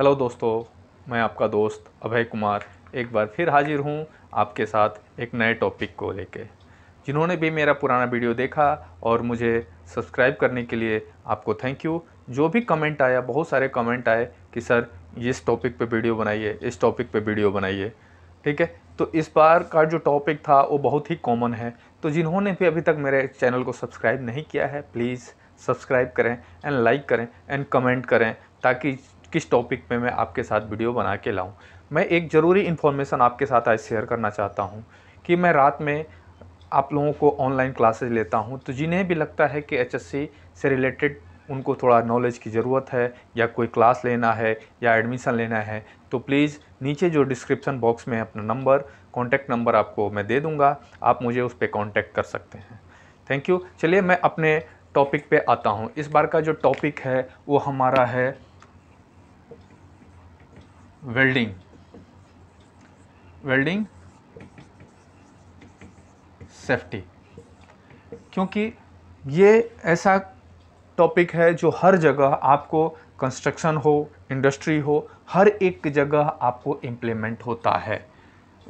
hello दोस्तों मैं आपका दोस्त अभय कुमार एक बार फिर हाजिर हूँ आपके साथ एक नए टॉपिक को लेके जिन्होंने भी मेरा पुराना वीडियो देखा और मुझे सब्सक्राइब करने के लिए आपको थैंक यू जो भी कमेंट आया बहुत सारे कमेंट आए कि सर इस टॉपिक पे वीडियो बनाइए इस टॉपिक पे वीडियो बनाइए ठीक है तो इस बार का जो टॉपिक था वो बहुत ही कॉमन है तो जिन्होंने भी अभी तक मेरे चैनल को सब्सक्राइब नहीं किया है प्लीज़ सब्सक्राइब करें एंड लाइक करें एंड कमेंट करें ताकि किस टॉपिक पे मैं आपके साथ वीडियो बना के लाऊं मैं एक ज़रूरी इन्फॉर्मेशन आपके साथ आज शेयर करना चाहता हूं कि मैं रात में आप लोगों को ऑनलाइन क्लासेज लेता हूं तो जिन्हें भी लगता है कि एच से रिलेटेड उनको थोड़ा नॉलेज की ज़रूरत है या कोई क्लास लेना है या एडमिशन लेना है तो प्लीज़ नीचे जो डिस्क्रिप्शन बॉक्स में अपना नंबर कॉन्टैक्ट नंबर आपको मैं दे दूँगा आप मुझे उस पर कॉन्टैक्ट कर सकते हैं थैंक यू चलिए मैं अपने टॉपिक पे आता हूँ इस बार का जो टॉपिक है वो हमारा है वेल्डिंग वेल्डिंग सेफ्टी क्योंकि ये ऐसा टॉपिक है जो हर जगह आपको कंस्ट्रक्शन हो इंडस्ट्री हो हर एक जगह आपको इम्प्लीमेंट होता है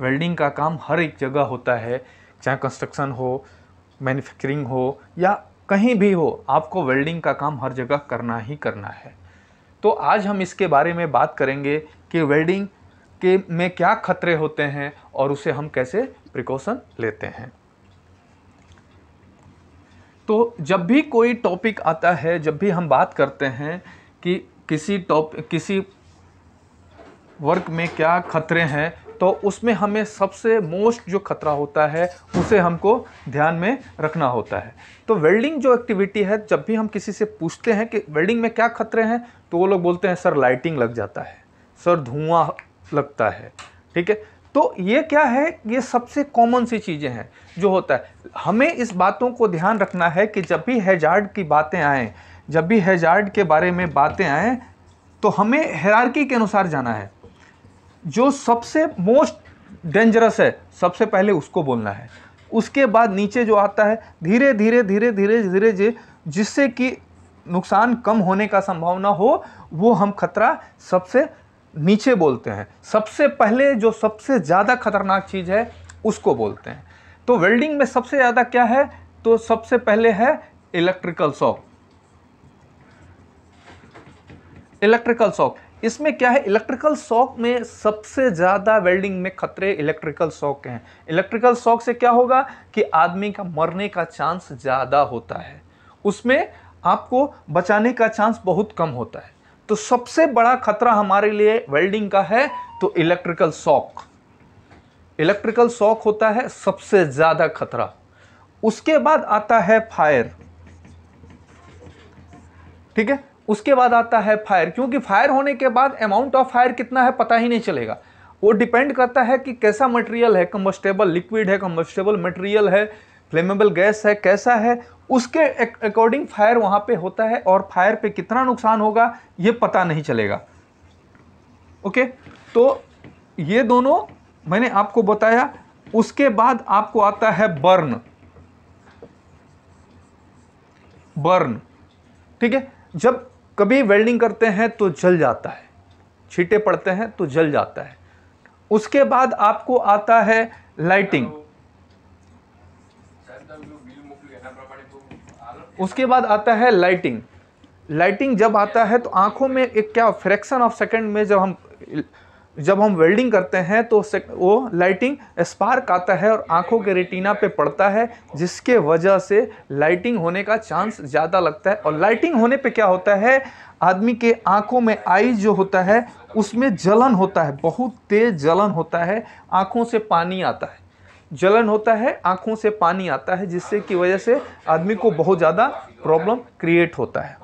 वेल्डिंग का काम हर एक जगह होता है चाहे कंस्ट्रक्शन हो मैन्युफैक्चरिंग हो या कहीं भी हो आपको वेल्डिंग का काम हर जगह करना ही करना है तो आज हम इसके बारे में बात करेंगे कि वेल्डिंग के में क्या खतरे होते हैं और उसे हम कैसे प्रिकॉशन लेते हैं तो जब भी कोई टॉपिक आता है जब भी हम बात करते हैं कि किसी टॉप किसी वर्क में क्या खतरे हैं तो उसमें हमें सबसे मोस्ट जो खतरा होता है उसे हमको ध्यान में रखना होता है तो वेल्डिंग जो एक्टिविटी है जब भी हम किसी से पूछते हैं कि वेल्डिंग में क्या खतरे हैं तो वो लोग बोलते हैं सर लाइटिंग लग जाता है सर धुआं लगता है ठीक है तो ये क्या है ये सबसे कॉमन सी चीज़ें हैं जो होता है हमें इस बातों को ध्यान रखना है कि जब भी हैजार्ड की बातें आएँ जब भी हैजार्ड के बारे में बातें आएँ तो हमें हैरारकी के अनुसार जाना है जो सबसे मोस्ट डेंजरस है सबसे पहले उसको बोलना है उसके बाद नीचे जो आता है धीरे धीरे धीरे धीरे धीरे जिससे कि नुकसान कम होने का संभावना हो वो हम खतरा सबसे नीचे बोलते हैं सबसे पहले जो सबसे ज़्यादा खतरनाक चीज़ है उसको बोलते हैं तो वेल्डिंग में सबसे ज़्यादा क्या है तो सबसे पहले है इलेक्ट्रिकल शॉक इलेक्ट्रिकल शॉक इसमें क्या है इलेक्ट्रिकल शॉक में सबसे ज़्यादा वेल्डिंग में खतरे इलेक्ट्रिकल शॉक के हैं इलेक्ट्रिकल शॉक से क्या होगा कि आदमी का मरने का चांस ज़्यादा होता है उसमें आपको बचाने का चांस बहुत कम होता है तो सबसे बड़ा खतरा हमारे लिए वेल्डिंग का है तो इलेक्ट्रिकल शॉक इलेक्ट्रिकल शॉक होता है सबसे ज़्यादा खतरा उसके बाद आता है फायर ठीक है उसके बाद आता है फायर क्योंकि फायर होने के बाद अमाउंट ऑफ फायर कितना है पता ही नहीं चलेगा वो डिपेंड करता है कि कैसा मटेरियल है कम्बस्टेबल लिक्विड है कम्बस्टेबल मटेरियल है फ्लेमेबल गैस है कैसा है उसके अकॉर्डिंग फायर वहाँ पे होता है और फायर पे कितना नुकसान होगा ये पता नहीं चलेगा ओके तो ये दोनों मैंने आपको बताया उसके बाद आपको आता है बर्न बर्न ठीक है जब कभी वेल्डिंग करते हैं तो जल जाता है छीटे पड़ते हैं तो जल जाता है उसके बाद आपको आता है लाइटिंग उसके बाद आता है लाइटिंग लाइटिंग जब आता है तो आँखों में एक क्या फ्रैक्शन ऑफ सेकेंड में जब हम जब हम वेल्डिंग करते हैं तो वो लाइटिंग स्पार्क आता है और आंखों के रेटिना पे पड़ता है जिसके वजह से लाइटिंग होने का चांस ज़्यादा लगता है और लाइटिंग होने पे क्या होता है आदमी के आंखों में आई जो होता है उसमें जलन होता है बहुत तेज़ जलन होता है आंखों से पानी आता है जलन होता है आँखों से पानी आता है जिससे की वजह से आदमी को बहुत ज़्यादा प्रॉब्लम क्रिएट होता है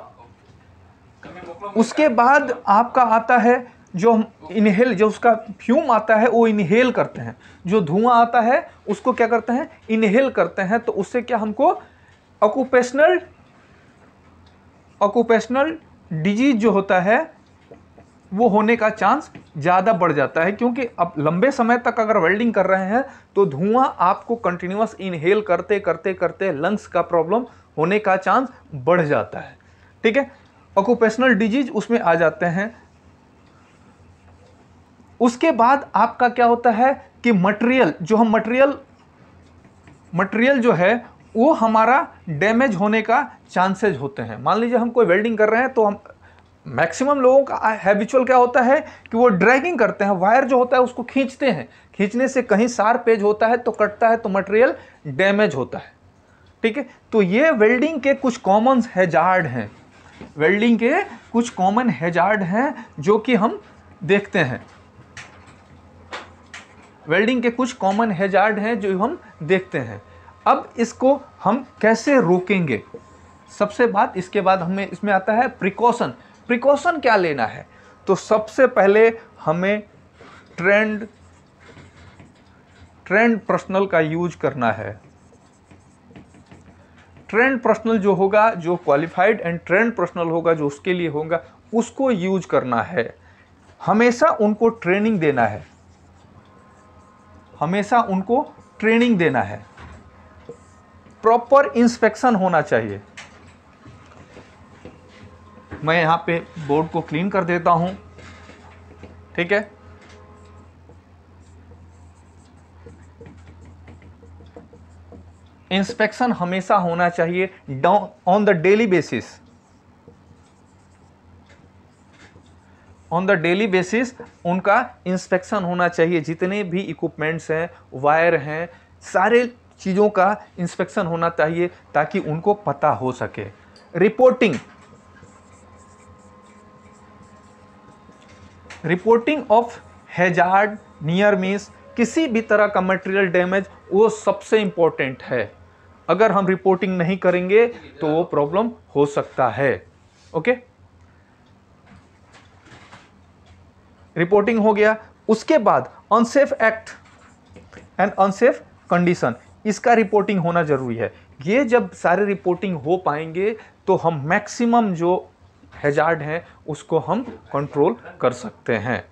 उसके बाद आपका आता है जो हम इनहेल जो उसका फ्यूम आता है वो इनहेल करते हैं जो धुआं आता है उसको क्या करते हैं इनहेल करते हैं तो उससे क्या हमको ऑक्यूपेशनल ऑक्यूपेशनल डिजीज जो होता है वो होने का चांस ज़्यादा बढ़ जाता है क्योंकि अब लंबे समय तक अगर वेल्डिंग कर रहे हैं तो धुआं आपको कंटिन्यूस इनहेल करते करते करते लंग्स का प्रॉब्लम होने का चांस बढ़ जाता है ठीक है ऑक्यूपेशनल डिजीज उसमें आ जाते हैं उसके बाद आपका क्या होता है कि मटेरियल जो हम मटेरियल मटेरियल जो है वो हमारा डैमेज होने का चांसेज होते हैं मान लीजिए हम कोई वेल्डिंग कर रहे हैं तो हम मैक्सिमम लोगों का हैबिचुअल क्या होता है कि वो ड्रैगिंग करते हैं वायर जो होता है उसको खींचते हैं खींचने से कहीं सार पेज होता है तो कटता है तो मटेरियल डैमेज होता है ठीक है तो ये वेल्डिंग के कुछ कॉमन हैजार्ड हैं वेल्डिंग के कुछ कॉमन हैजार्ड हैं जो कि हम देखते हैं वेल्डिंग के कुछ कॉमन हैजार्ड हैं जो हम देखते हैं अब इसको हम कैसे रोकेंगे सबसे बात इसके बाद हमें इसमें आता है प्रिकॉशन प्रिकॉशन क्या लेना है तो सबसे पहले हमें ट्रेंड ट्रेंड पर्सनल का यूज करना है ट्रेंड पर्सनल जो होगा जो क्वालिफाइड एंड ट्रेंड पर्सनल होगा जो उसके लिए होगा उसको यूज करना है हमेशा उनको ट्रेनिंग देना है हमेशा उनको ट्रेनिंग देना है प्रॉपर इंस्पेक्शन होना चाहिए मैं यहाँ पे बोर्ड को क्लीन कर देता हूँ ठीक है इंस्पेक्शन हमेशा होना चाहिए down on the daily basis on the daily basis उनका इंस्पेक्शन होना चाहिए जितने भी इक्विपमेंट्स हैं वायर हैं सारे चीज़ों का इंस्पेक्शन होना चाहिए ताकि उनको पता हो सके reporting reporting of hazard near miss किसी भी तरह का मटेरियल डैमेज वो सबसे इम्पोर्टेंट है अगर हम रिपोर्टिंग नहीं करेंगे तो वो प्रॉब्लम हो सकता है ओके रिपोर्टिंग हो गया उसके बाद unsafe act and unsafe condition इसका रिपोर्टिंग होना ज़रूरी है ये जब सारे रिपोर्टिंग हो पाएंगे तो हम मैक्सिमम जो हैजार्ड हैं उसको हम कंट्रोल कर सकते हैं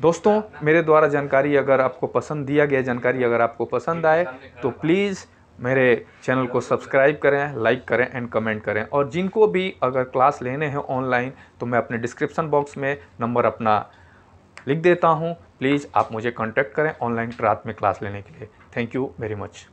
दोस्तों मेरे द्वारा जानकारी अगर आपको पसंद दिया गया जानकारी अगर आपको पसंद आए तो प्लीज़ मेरे चैनल को सब्सक्राइब करें लाइक करें एंड कमेंट करें और जिनको भी अगर क्लास लेने हैं ऑनलाइन तो मैं अपने डिस्क्रिप्शन बॉक्स में नंबर अपना लिख देता हूं प्लीज़ आप मुझे कांटेक्ट करें ऑनलाइन रात में क्लास लेने के लिए थैंक यू वेरी मच